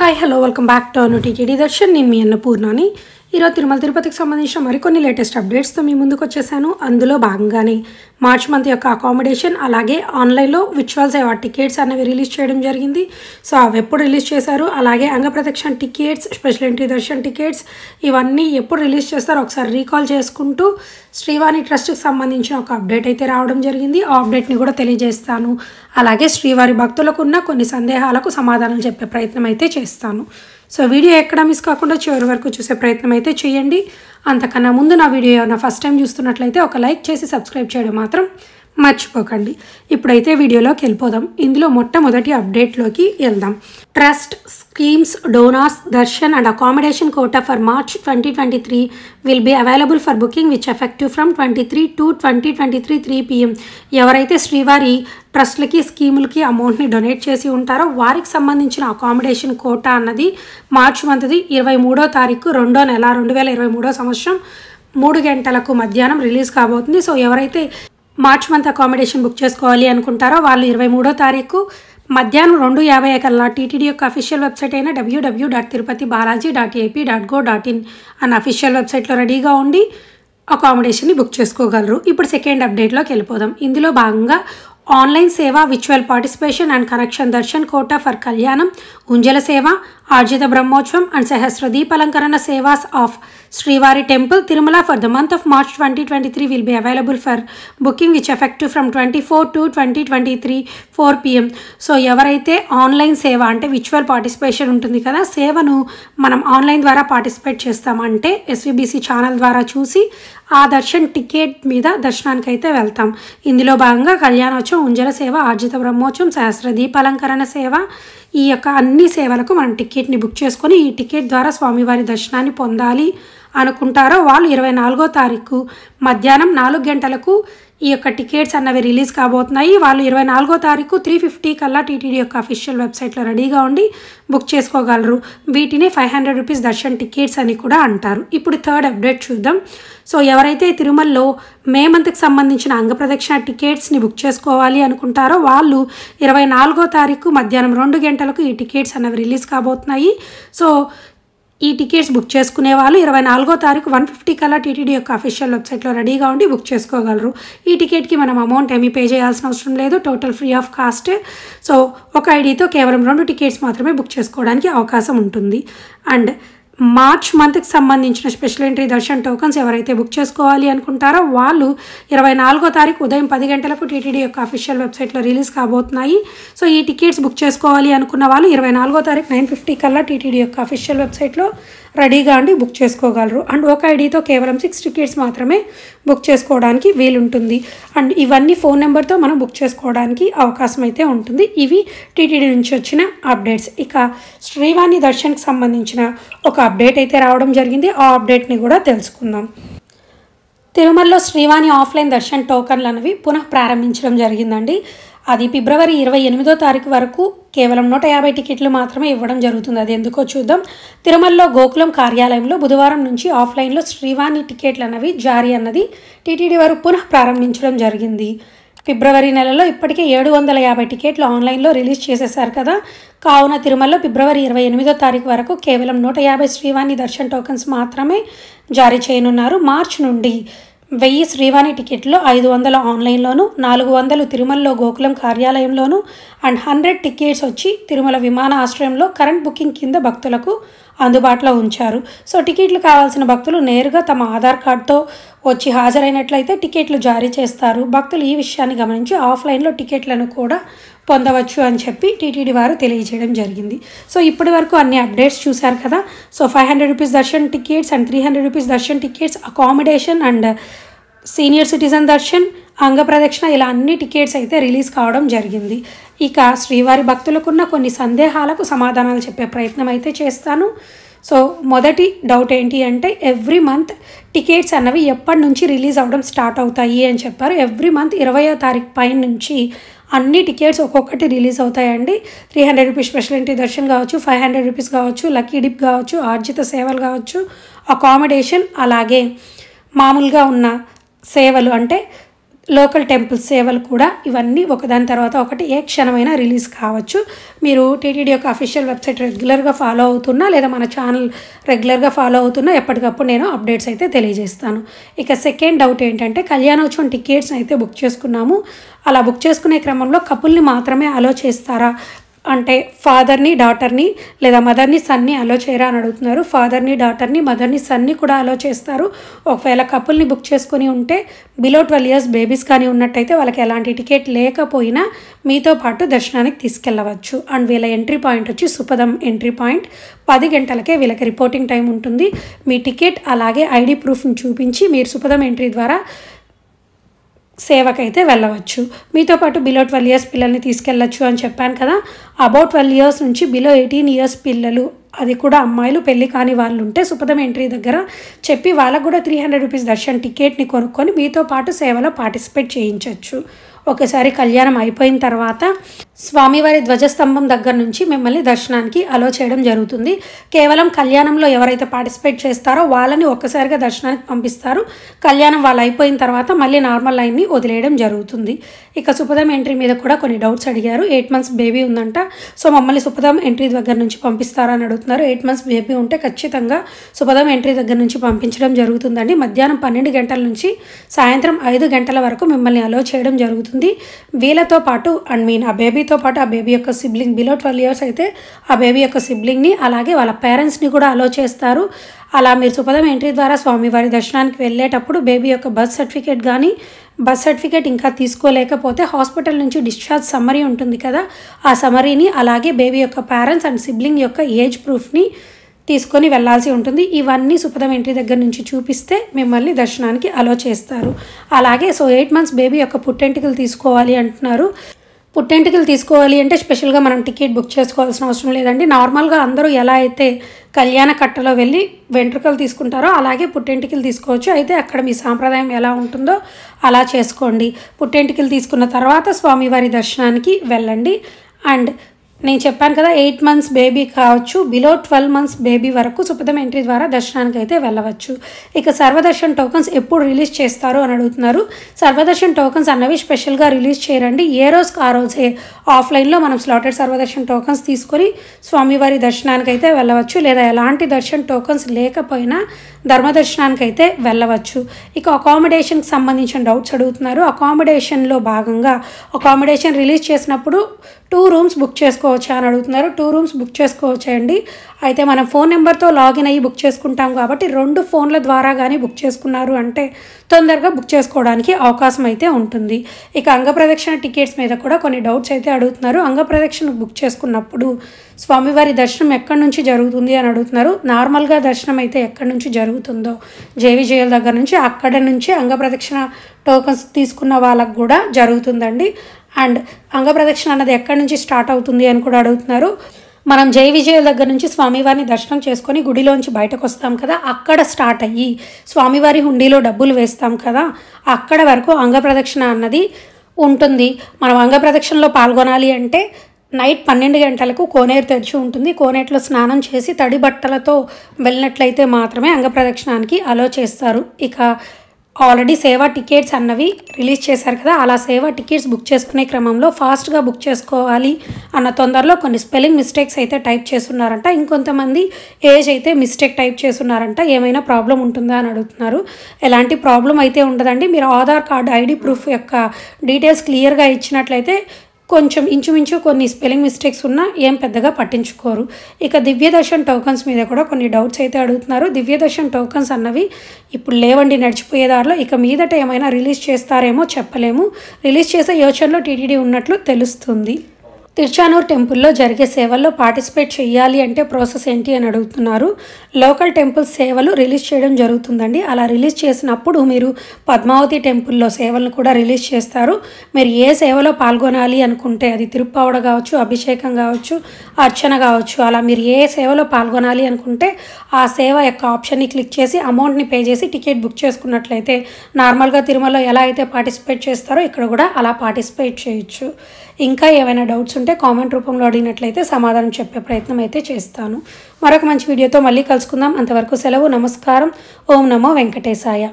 hi hello welcome back to Anu TTD darshan నేను మీ అన్నపూర్ణని ఈరోజు తిరుమల తిరుపతికి సంబంధించిన మరికొన్ని లేటెస్ట్ అప్డేట్స్తో మీ ముందుకు వచ్చేసాను అందులో భాగంగానే మార్చ్ మంత్ యొక్క అకామిడేషన్ అలాగే ఆన్లైన్లో విచువల్స్ అయ్యే టికెట్స్ అనేవి రిలీజ్ చేయడం జరిగింది సో అవి ఎప్పుడు రిలీజ్ చేశారు అలాగే అంగప్రదక్షణ tickets special entry darshan tickets ఇవన్నీ ఎప్పుడు రిలీజ్ చేస్తారో ఒకసారి రీకాల్ చేసుకుంటూ శ్రీవాణి ట్రస్ట్కి సంబంధించిన ఒక అప్డేట్ అయితే రావడం జరిగింది ఆ అప్డేట్ని కూడా తెలియజేస్తాను అలాగే శ్రీవారి భక్తులకు ఉన్న కొన్ని సందేహాలకు సమాధానం చెప్పే ప్రయత్నం అయితే చేస్తాను సో వీడియో ఎక్కడ మిస్ కాకుండా చివరి వరకు చూసే ప్రయత్నం అయితే చేయండి అంతకన్నా ముందు నా వీడియో ఏమైనా ఫస్ట్ టైం చూస్తున్నట్లయితే ఒక లైక్ చేసి సబ్స్క్రైబ్ చేయడం మాత్రం మర్చిపోకండి ఇప్పుడైతే వీడియోలోకి వెళ్ళిపోదాం ఇందులో మొట్టమొదటి అప్డేట్లోకి వెళ్దాం trust schemes donors darshan and accommodation quota for March twenty twenty three will be available for booking which effective from twenty three to twenty twenty three three PM ఎవరైతే శ్రీవారి ట్రస్ట్లకి స్కీములకి అమౌంట్ని డొనేట్ చేసి ఉంటారో వారికి సంబంధించిన అకామిడేషన్ కోటా అన్నది మార్చ్ మంత్ది ఇరవై మూడో తారీఖు రెండో నెల రెండు వేల ఇరవై మూడో సంవత్సరం మూడు గంటలకు మధ్యాహ్నం రిలీజ్ కాబోతుంది సో ఎవరైతే మార్చ్ మంత్ అకామిడేషన్ బుక్ చేసుకోవాలి అనుకుంటారో వాళ్ళు ఇరవై మూడో తారీఖు మధ్యాహ్నం రెండు యాభై కల్లా టీటీడీ యొక్క అఫీషియల్ వెబ్సైట్ అయిన WWW dot Tirupati Balaji dot AP dot gov dot in అన్న అఫీషియల్ వెబ్సైట్లో రెడీగా ఉండి అకామిడేషన్ని బుక్ చేసుకోగలరు ఇప్పుడు సెకండ్ అప్డేట్లోకి వెళ్ళిపోదాం ఇందులో భాగంగా ఆన్లైన్ సేవ విచువల్ participation and connection darshan quota for కళ్యాణం ఉంజల సేవ ఆర్జిత బ్రహ్మోత్సవం అండ్ సహస్ర అలంకరణ సేవాస్ ఆఫ్ శ్రీవారి temple Tirumala for the month of March twenty twenty three will be available for booking which effective from twenty four to twenty twenty three four PM so ఎవరైతే online సేవ అంటే విచువల్ పార్టిసిపేషన్ ఉంటుంది కదా సేవను మనం ఆన్లైన్ ద్వారా పార్టిసిపేట్ చేస్తామంటే ఎస్విబిసి ఛానల్ ద్వారా చూసి ఆ దర్శన్ టికెట్ మీద దర్శనానికి అయితే వెళ్తాం ఇందులో భాగంగా కళ్యాణోత్సవం ఉంజల సేవ ఆర్జిత బ్రహ్మోత్సవం సహస్ర దీపాలంకరణ సేవ ఈ యొక్క అన్ని సేవలకు మనం టికెట్ని బుక్ చేసుకొని ఈ టికెట్ ద్వారా స్వామివారి దర్శనాన్ని పొందాలి అనుకుంటారో వాళ్ళు ఇరవై నాలుగో తారీఖు మధ్యాహ్నం నాలుగు గంటలకు ఈ యొక్క టికెట్స్ అన్నవి రిలీజ్ కాబోతున్నాయి వాళ్ళు ఇరవై నాలుగో తారీఖు త్రీ ఫిఫ్టీ కల్లా టీటీడీ యొక్క అఫీషియల్ వెబ్సైట్లో రెడీగా ఉండి బుక్ చేసుకోగలరు వీటిని five hundred rupees darshan tickets అని కూడా అంటారు ఇప్పుడు థర్డ్ అప్డేట్ చూద్దాం సో ఎవరైతే తిరుమలలో మే మంత్కి సంబంధించిన అంగప్రదక్షిణ టికెట్స్ని బుక్ చేసుకోవాలి అనుకుంటారో వాళ్ళు ఇరవై నాలుగో తారీఖు మధ్యాహ్నం రెండు గంటలకు ఈ టికెట్స్ అన్నవి రిలీజ్ కాబోతున్నాయి సో ఈ టికెట్స్ బుక్ చేసుకునే వాళ్ళు ఇరవై నాలుగో తారీఖు వన్ ఫిఫ్టీ కల్లా టీటీడీ యొక్క అఫీషియల్ వెబ్సైట్లో రెడీగా ఉండి బుక్ చేసుకోగలరు ఈ టికెట్కి మనం అమౌంట్ ఏమీ పే చేయాల్సిన అవసరం లేదు total free of cost so ఒక ఐడితో కేవలం రెండు టికెట్స్ మాత్రమే బుక్ చేసుకోవడానికి అవకాశం ఉంటుంది అండ్ మార్చ్ మంత్కి సంబంధించిన స్పెషల్ ఎంట్రీ దర్శన్ టోకన్స్ ఎవరైతే బుక్ చేసుకోవాలి అనుకుంటారో వాళ్ళు ఇరవై నాలుగో తారీఖు ఉదయం పది గంటలకు టీటీడీ యొక్క అఫీషియల్ వెబ్సైట్లో రిలీజ్ కాబోతున్నాయి సో ఈ టికెట్స్ బుక్ చేసుకోవాలి అనుకున్న వాళ్ళు ఇరవై నాలుగో తారీఖు నైన్ ఫిఫ్టీ కల్లా టీటీడీ యొక్క అఫీషియల్ వెబ్సైట్లో రెడీగా అండి బుక్ చేసుకోగలరు అండ్ ఒక ఐడితో కేవలం సిక్స్ టికెట్స్ మాత్రమే బుక్ చేసుకోవడానికి వీలుంటుంది అండ్ ఇవన్నీ ఫోన్ నెంబర్తో మనం బుక్ చేసుకోవడానికి అవకాశం అయితే ఉంటుంది ఇవి టీటీడీ నుంచి వచ్చిన అప్డేట్స్ ఇక శ్రీవాణి దర్శన్కి సంబంధించిన ఒక అప్డేట్ అయితే రావడం జరిగింది ఆ అప్డేట్ని కూడా తెలుసుకుందాం తిరుమలలో శ్రీవాణి ఆఫ్లైన్ దర్శన్ టోకన్లు అనేవి పునః ప్రారంభించడం జరిగిందండి అది ఫిబ్రవరి ఇరవై ఎనిమిదో తారీఖు వరకు కేవలం నూట యాభై టికెట్లు మాత్రమే ఇవ్వడం జరుగుతుంది అది ఎందుకో చూద్దాం తిరుమలలో గోకులం కార్యాలయంలో బుధవారం నుంచి ఆఫ్లైన్లో శ్రీవాణి టికెట్లు అన్నవి జారీ అన్నది టీటీడీ వారు పునః ప్రారంభించడం జరిగింది ఫిబ్రవరి నెలలో ఇప్పటికే ఏడు వందల యాభై టికెట్లు ఆన్లైన్లో రిలీజ్ చేసేశారు కదా కావున తిరుమలలో ఫిబ్రవరి ఇరవై ఎనిమిదో తారీఖు వరకు కేవలం నూట యాభై శ్రీవాణి దర్శన్ టోకన్స్ మాత్రమే జారీ చేయనున్నారు మార్చ్ నుండి వెయ్యి శ్రీవాణి టికెట్లు ఐదు వందల ఆన్లైన్లోను నాలుగు వందలు తిరుమలలో గోకులం కార్యాలయంలోను అండ్ హండ్రెడ్ టికెట్స్ వచ్చి తిరుమల విమానాశ్రయంలో కరెంట్ బుకింగ్ కింద భక్తులకు అందుబాటులో ఉంచారు సో టికెట్లు కావాల్సిన భక్తులు నేరుగా తమ ఆధార్ కార్డుతో వచ్చి హాజరైనట్లయితే టికెట్లు జారీ చేస్తారు భక్తులు ఈ విషయాన్ని గమనించి ఆఫ్లైన్లో టికెట్లను కూడా పొందవచ్చు అని చెప్పి టీటీడీ వారు తెలియజేయడం జరిగింది సో ఇప్పటి వరకు అన్ని అప్డేట్స్ చూశారు కదా so five hundred rupees darshan tickets and three hundred rupees darshan tickets accommodation and senior citizen darshan అంగప్రదక్షిణ ఇలా అన్ని టికెట్స్ అయితే రిలీజ్ కావడం జరిగింది ఇక శ్రీవారి భక్తులకున్న కొన్ని సందేహాలకు సమాధానాలు చెప్పే ప్రయత్నం అయితే చేస్తాను సో మొదటి డౌట్ ఏంటి అంటే ఎవ్రీ మంత్ టికెట్స్ అన్నవి ఎప్పటి నుంచి రిలీజ్ అవ్వడం స్టార్ట్ అవుతాయి అని చెప్పారు ఎవ్రీ మంత్ ఇరవయో తారీఖు పైన నుంచి అన్ని టికెట్స్ ఒక్కొక్కటి రిలీజ్ అవుతాయండి three hundred rupees special entry darshan కావచ్చు ఫైవ్ హండ్రెడ్ రూపీస్ కావచ్చు లక్కీ డిప్ కావచ్చు ఆర్జిత సేవలు కావచ్చు అకామిడేషన్ అలాగే మామూలుగా ఉన్న సేవలు అంటే లోకల్ టెంపుల్ సేవలు కూడా ఇవన్నీ ఒకదాని తర్వాత ఒకటి ఏ క్షణమైనా రిలీజ్ కావచ్చు మీరు టీటీడీ యొక్క అఫీషియల్ వెబ్సైట్ రెగ్యులర్గా ఫాలో అవుతున్నా లేదా మన ఛానల్ రెగ్యులర్గా ఫాలో అవుతున్నా ఎప్పటికప్పుడు నేను అప్డేట్స్ అయితే తెలియజేస్తాను ఇక సెకండ్ డౌట్ ఏంటంటే కళ్యాణోత్సవం టికెట్స్ అయితే బుక్ చేసుకున్నాము అలా బుక్ చేసుకునే క్రమంలో కపుల్ని మాత్రమే అలో చేస్తారా అంటే ఫాదర్ని డాటర్ని లేదా మదర్ని సన్ని అలో చేయరా అని అడుగుతున్నారు ఫాదర్ని డాటర్ని మదర్ని సన్ని కూడా అలో చేస్తారు ఒకవేళ కపుల్ని బుక్ చేసుకుని ఉంటే బిలో ట్వెల్వ్ ఇయర్స్ బేబీస్ కానీ ఉన్నట్టయితే వాళ్ళకి ఎలాంటి టికెట్ లేకపోయినా మీతో పాటు దర్శనానికి తీసుకెళ్ళవచ్చు అండ్ వీళ్ళ ఎంట్రీ పాయింట్ వచ్చి సుపదం ఎంట్రీ పాయింట్ పది గంటలకే వీళ్ళకి రిపోర్టింగ్ టైం ఉంటుంది మీ టికెట్ అలాగే ఐడి ప్రూఫ్ని చూపించి మీరు సుపదం ఎంట్రీ ద్వారా సేవకైతే వెళ్ళవచ్చు మీతో పాటు బిలో ట్వెల్వ్ ఇయర్స్ పిల్లల్ని తీసుకెళ్ళచ్చు అని చెప్పాను కదా అబౌ ట్వెల్వ్ ఇయర్స్ నుంచి బిలో ఎయిటీన్ ఇయర్స్ పిల్లలు అది కూడా అమ్మాయిలు పెళ్ళి కాని వాళ్ళు ఉంటే సుపదం ఎంట్రీ దగ్గర చెప్పి వాళ్ళకు కూడా త్రీ హండ్రెడ్ రూపీస్ దర్శన టికెట్ని కొనుక్కొని మీతో పాటు సేవలో పార్టిసిపేట్ చేయించవచ్చు ఒకసారి కళ్యాణం అయిపోయిన తర్వాత స్వామివారి ధ్వజస్తంభం దగ్గర నుంచి మిమ్మల్ని దర్శనానికి అలో చేయడం జరుగుతుంది కేవలం కళ్యాణంలో ఎవరైతే పార్టిసిపేట్ చేస్తారో వాళ్ళని ఒక్కసారిగా దర్శనానికి పంపిస్తారు కళ్యాణం వాళ్ళు అయిపోయిన తర్వాత మళ్ళీ నార్మల్ లైన్ని వదిలేయడం జరుగుతుంది ఇక సుపదం ఎంట్రీ మీద కూడా కొన్ని డౌట్స్ అడిగారు ఎయిట్ మంత్స్ బేబీ ఉందంట సో మమ్మల్ని సుపదం ఎంట్రీ దగ్గర నుంచి పంపిస్తారని అడుగుతున్నారు ఎయిట్ మంత్స్ బేబీ ఉంటే ఖచ్చితంగా సుపదం ఎంట్రీ దగ్గర నుంచి పంపించడం జరుగుతుందండి మధ్యాహ్నం పన్నెండు గంటల నుంచి సాయంత్రం ఐదు గంటల వరకు మిమ్మల్ని అలో చేయడం జరుగుతుంది అవుతుంది వీళ్ళతో పాటు అండ్ మీన్ ఆ బేబీతో పాటు ఆ బేబీ యొక్క సిబ్లింగ్ బిలో ట్వెల్వ్ ఇయర్స్ అయితే ఆ బేబీ యొక్క సిబ్లింగ్ని అలాగే వాళ్ళ పేరెంట్స్ని కూడా అలో చేస్తారు అలా మీరు సుపదం ఎంట్రీ ద్వారా స్వామివారి దర్శనానికి వెళ్ళేటప్పుడు బేబీ యొక్క బర్త్ సర్టిఫికేట్ కానీ బర్త్ సర్టిఫికేట్ ఇంకా తీసుకోలేకపోతే హాస్పిటల్ నుంచి డిశ్చార్జ్ సమరీ ఉంటుంది కదా ఆ సమరీని అలాగే బేబీ యొక్క పేరెంట్స్ అండ్ సిబ్లింగ్ యొక్క ఏజ్ ప్రూఫ్ని తీసుకొని వెళ్లాల్సి ఉంటుంది ఇవన్నీ సుపదం ఇంటి దగ్గర నుంచి చూపిస్తే మిమ్మల్ని దర్శనానికి అలో చేస్తారు అలాగే సో ఎయిట్ మంత్స్ బేబీ యొక్క పుట్టెంటికలు తీసుకోవాలి అంటున్నారు పుట్టెంటికలు తీసుకోవాలి అంటే స్పెషల్గా మనం టికెట్ బుక్ చేసుకోవాల్సిన అవసరం లేదండి నార్మల్గా అందరూ ఎలా అయితే కళ్యాణ కట్టలో వెళ్ళి వెంట్రుకలు తీసుకుంటారో అలాగే పుట్టెంటికలు తీసుకోవచ్చు అయితే అక్కడ మీ సాంప్రదాయం ఎలా ఉంటుందో అలా చేసుకోండి పుట్టెంటికలు తీసుకున్న తర్వాత స్వామివారి దర్శనానికి వెళ్ళండి అండ్ నేను చెప్పాను కదా ఎయిట్ మంత్స్ బేబీ కావచ్చు బిలో ట్వెల్వ్ మంత్స్ బేబీ వరకు సుప్రతం ఎంట్రీ ద్వారా దర్శనానికి అయితే వెళ్ళవచ్చు ఇక సర్వదర్శన్ టోకన్స్ ఎప్పుడు రిలీజ్ చేస్తారు అని అడుగుతున్నారు సర్వదర్శన్ టోకన్స్ అన్నవి స్పెషల్గా రిలీజ్ చేయరండి ఏ రోజుకి ఆ రోజే ఆఫ్లైన్లో మనం స్లాటెడ్ సర్వదర్శన్ టోకన్స్ తీసుకొని స్వామివారి దర్శనానికి అయితే వెళ్ళవచ్చు లేదా ఎలాంటి దర్శన్ టోకన్స్ లేకపోయినా ధర్మ దర్శనానికి అయితే వెళ్ళవచ్చు ఇక అకామిడేషన్కి సంబంధించిన డౌట్స్ అడుగుతున్నారు అకామిడేషన్లో భాగంగా అకామిడేషన్ రిలీజ్ చేసినప్పుడు టూ రూమ్స్ బుక్ చేసుకో చేసుకోవచ్చా అని అడుగుతున్నారు టూ రూమ్స్ బుక్ చేసుకోవచ్చా అండి అయితే మనం ఫోన్ నెంబర్తో లాగిన్ అయ్యి బుక్ చేసుకుంటాం కాబట్టి రెండు ఫోన్ల ద్వారా కానీ బుక్ చేసుకున్నారు అంటే తొందరగా బుక్ చేసుకోవడానికి అవకాశం అయితే ఉంటుంది ఇక అంగప్రదక్షిణ టికెట్స్ మీద కూడా కొన్ని డౌట్స్ అయితే అడుగుతున్నారు అంగప్రదక్షిణ బుక్ చేసుకున్నప్పుడు స్వామివారి దర్శనం ఎక్కడి నుంచి జరుగుతుంది అని అడుగుతున్నారు నార్మల్గా దర్శనం అయితే ఎక్కడి నుంచి జరుగుతుందో జేవిజేయుల దగ్గర నుంచి అక్కడ నుంచి అంగప్రదక్షిణ టోకన్స్ తీసుకున్న వాళ్ళకు కూడా జరుగుతుందండి అండ్ అంగప్రదక్షిణ అన్నది ఎక్కడి నుంచి స్టార్ట్ అవుతుంది అని కూడా అడుగుతున్నారు మనం జై విజయ దగ్గర నుంచి స్వామివారిని దర్శనం చేసుకొని గుడిలోంచి బయటకు వస్తాం కదా అక్కడ స్టార్ట్ అయ్యి స్వామివారి హుండీలో డబ్బులు వేస్తాం కదా అక్కడ వరకు అంగప్రదక్షిణ అన్నది ఉంటుంది మనం అంగప్రదక్షిణలో పాల్గొనాలి అంటే నైట్ పన్నెండు గంటలకు కోనేరు తెరిచి ఉంటుంది కోనేటిలో స్నానం చేసి తడి బట్టలతో వెళ్ళినట్లయితే మాత్రమే అంగప్రదక్షిణానికి అలో చేస్తారు ఇక ఆల్రెడీ సేవా టికెట్స్ అన్నవి రిలీజ్ చేశారు కదా అలా సేవా టికెట్స్ బుక్ చేసుకునే క్రమంలో ఫాస్ట్గా బుక్ చేసుకోవాలి అన్న తొందరలో కొన్ని స్పెల్లింగ్ మిస్టేక్స్ అయితే టైప్ చేస్తున్నారంట ఇంకొంతమంది ఏజ్ అయితే మిస్టేక్ టైప్ చేస్తున్నారంట ఏమైనా ప్రాబ్లం ఉంటుందా అని అడుగుతున్నారు ఎలాంటి ప్రాబ్లం అయితే ఉండదండి మీరు ఆధార్ కార్డ్ ఐడి ప్రూఫ్ యొక్క డీటెయిల్స్ క్లియర్గా ఇచ్చినట్లయితే కొంచెం ఇంచుమించు కొన్ని స్పెల్లింగ్ మిస్టేక్స్ ఉన్నా ఏం పెద్దగా పట్టించుకోరు ఇక దివ్యదర్శన్ టోకన్స్ మీద కూడా కొన్ని డౌట్స్ అయితే అడుగుతున్నారు దివ్యదర్శన్ టోకన్స్ అన్నవి ఇప్పుడు లేవండి నడిచిపోయే దారిలో ఇక మీదట ఏమైనా రిలీజ్ చేస్తారేమో చెప్పలేము రిలీజ్ చేసే యోచనలో టీటీడీ ఉన్నట్లు తెలుస్తుంది తిరుచానూర్ టెంపుల్లో జరిగే సేవల్లో పార్టిసిపేట్ చేయాలి అంటే ప్రాసెస్ ఏంటి అని అడుగుతున్నారు లోకల్ టెంపుల్ సేవలు రిలీజ్ చేయడం జరుగుతుందండి అలా రిలీజ్ చేసినప్పుడు మీరు పద్మావతి టెంపుల్లో సేవలను కూడా రిలీజ్ చేస్తారు మీరు ఏ సేవలో పాల్గొనాలి అనుకుంటే అది తిరుప్పావడ కావచ్చు అభిషేకం కావచ్చు అర్చన కావచ్చు అలా మీరు ఏ సేవలో పాల్గొనాలి అనుకుంటే ఆ సేవ యొక్క ఆప్షన్ని క్లిక్ చేసి అమౌంట్ని పే చేసి టికెట్ బుక్ చేసుకున్నట్లయితే నార్మల్గా తిరుమలలో ఎలా అయితే పార్టిసిపేట్ చేస్తారో ఇక్కడ కూడా అలా పార్టిసిపేట్ చేయొచ్చు ఇంకా ఏమైనా డౌట్స్ ఉంటే కామెంట్ రూపంలో అడిగినట్లయితే సమాధానం చెప్పే ప్రయత్నం అయితే చేస్తాను మరొక మంచి వీడియోతో మళ్ళీ కలుసుకుందాం అంతవరకు సెలవు నమస్కారం ఓం నమో వెంకటేశాయ